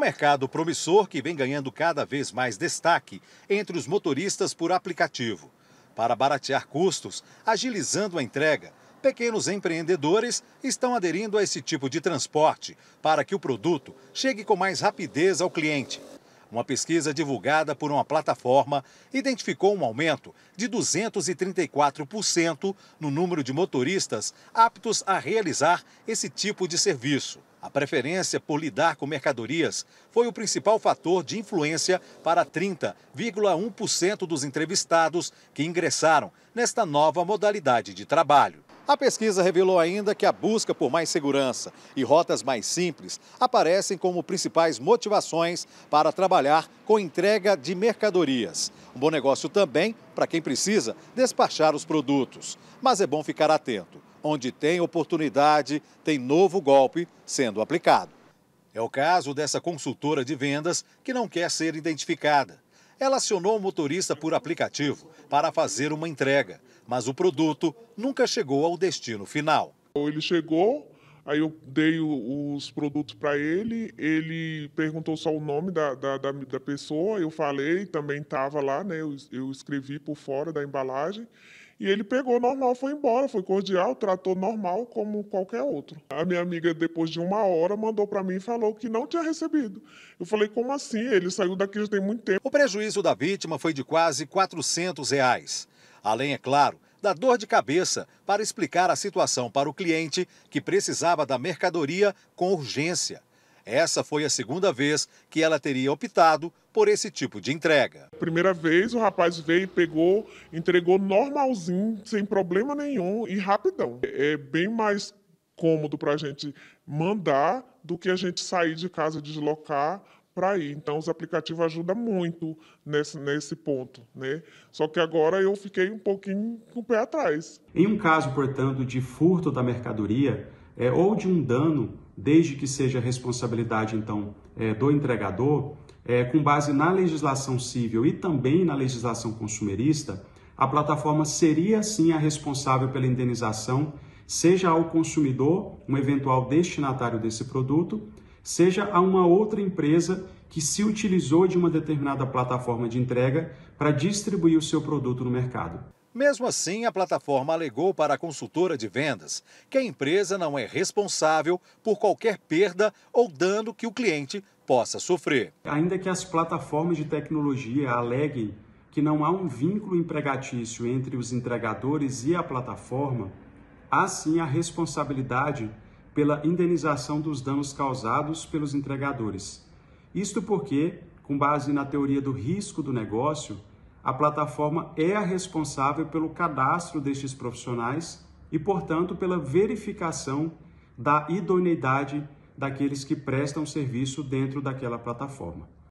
Um mercado promissor que vem ganhando cada vez mais destaque entre os motoristas por aplicativo. Para baratear custos, agilizando a entrega, pequenos empreendedores estão aderindo a esse tipo de transporte para que o produto chegue com mais rapidez ao cliente. Uma pesquisa divulgada por uma plataforma identificou um aumento de 234% no número de motoristas aptos a realizar esse tipo de serviço. A preferência por lidar com mercadorias foi o principal fator de influência para 30,1% dos entrevistados que ingressaram nesta nova modalidade de trabalho. A pesquisa revelou ainda que a busca por mais segurança e rotas mais simples aparecem como principais motivações para trabalhar com entrega de mercadorias. Um bom negócio também para quem precisa despachar os produtos. Mas é bom ficar atento. Onde tem oportunidade, tem novo golpe sendo aplicado. É o caso dessa consultora de vendas que não quer ser identificada. Ela acionou o motorista por aplicativo para fazer uma entrega, mas o produto nunca chegou ao destino final. Ele chegou, Aí eu dei os produtos para ele, ele perguntou só o nome da, da, da, da pessoa, eu falei, também estava lá, né? Eu, eu, escrevi por fora da embalagem. E ele pegou normal, foi embora, foi cordial, tratou normal como qualquer outro. A minha amiga, depois de uma hora, mandou para mim e falou que não tinha recebido. Eu falei, como assim? Ele saiu daqui já tem muito tempo. O prejuízo da vítima foi de quase 400 reais. Além, é claro, da dor de cabeça para explicar a situação para o cliente que precisava da mercadoria com urgência. Essa foi a segunda vez que ela teria optado por esse tipo de entrega. Primeira vez, o rapaz veio, pegou, entregou normalzinho, sem problema nenhum e rapidão. É, é bem mais cômodo para a gente mandar do que a gente sair de casa, deslocar para ir. Então, os aplicativos ajudam muito nesse, nesse ponto. Né? Só que agora eu fiquei um pouquinho com o pé atrás. Em um caso, portanto, de furto da mercadoria é, ou de um dano, desde que seja responsabilidade, então, é, do entregador, é, com base na legislação civil e também na legislação consumerista, a plataforma seria sim a responsável pela indenização, seja ao consumidor, um eventual destinatário desse produto, seja a uma outra empresa que se utilizou de uma determinada plataforma de entrega para distribuir o seu produto no mercado. Mesmo assim, a plataforma alegou para a consultora de vendas que a empresa não é responsável por qualquer perda ou dano que o cliente possa sofrer. Ainda que as plataformas de tecnologia aleguem que não há um vínculo empregatício entre os entregadores e a plataforma, há sim a responsabilidade pela indenização dos danos causados pelos entregadores. Isto porque, com base na teoria do risco do negócio, a plataforma é a responsável pelo cadastro destes profissionais e, portanto, pela verificação da idoneidade daqueles que prestam serviço dentro daquela plataforma.